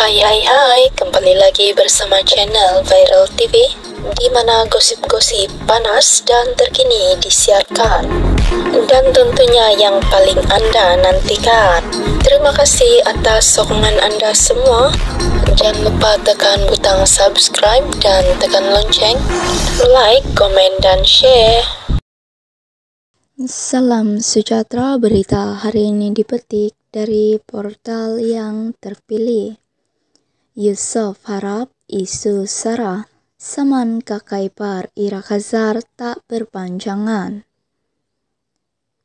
Hai hai hai, kembali lagi bersama channel Viral TV di mana gosip-gosip panas dan terkini disiarkan dan tentunya yang paling Anda nantikan. Terima kasih atas sokongan Anda semua. Jangan lupa tekan butang subscribe dan tekan lonceng, like, komen, dan share. Salam sejahtera berita hari ini dipetik dari portal yang terpilih. Yusuf harap isu sara saman ipar ira khazar tak berpanjangan.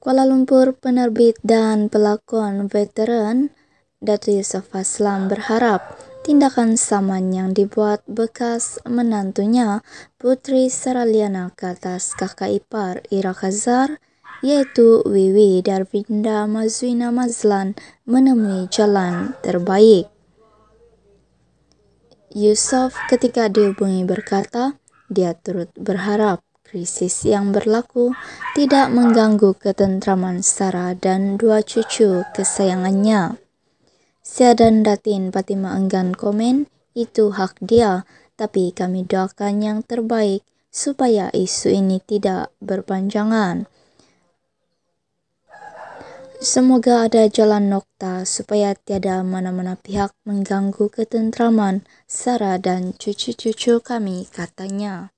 Kuala Lumpur penerbit dan pelakon veteran Datu Yusuf Aslam berharap tindakan saman yang dibuat bekas menantunya Putri Saraliana ke atas kakak ipar Ira Khazar yaitu Wiwi Darwinda Mazwina Mazlan menemui jalan terbaik. Yusuf ketika dihubungi berkata, dia turut berharap krisis yang berlaku tidak mengganggu ketentraman Sarah dan dua cucu kesayangannya. Sia dan Datin Fatima enggan komen, itu hak dia, tapi kami doakan yang terbaik supaya isu ini tidak berpanjangan. Semoga ada jalan nokta supaya tiada mana-mana pihak mengganggu ketentraman Sarah dan cucu-cucu kami, katanya.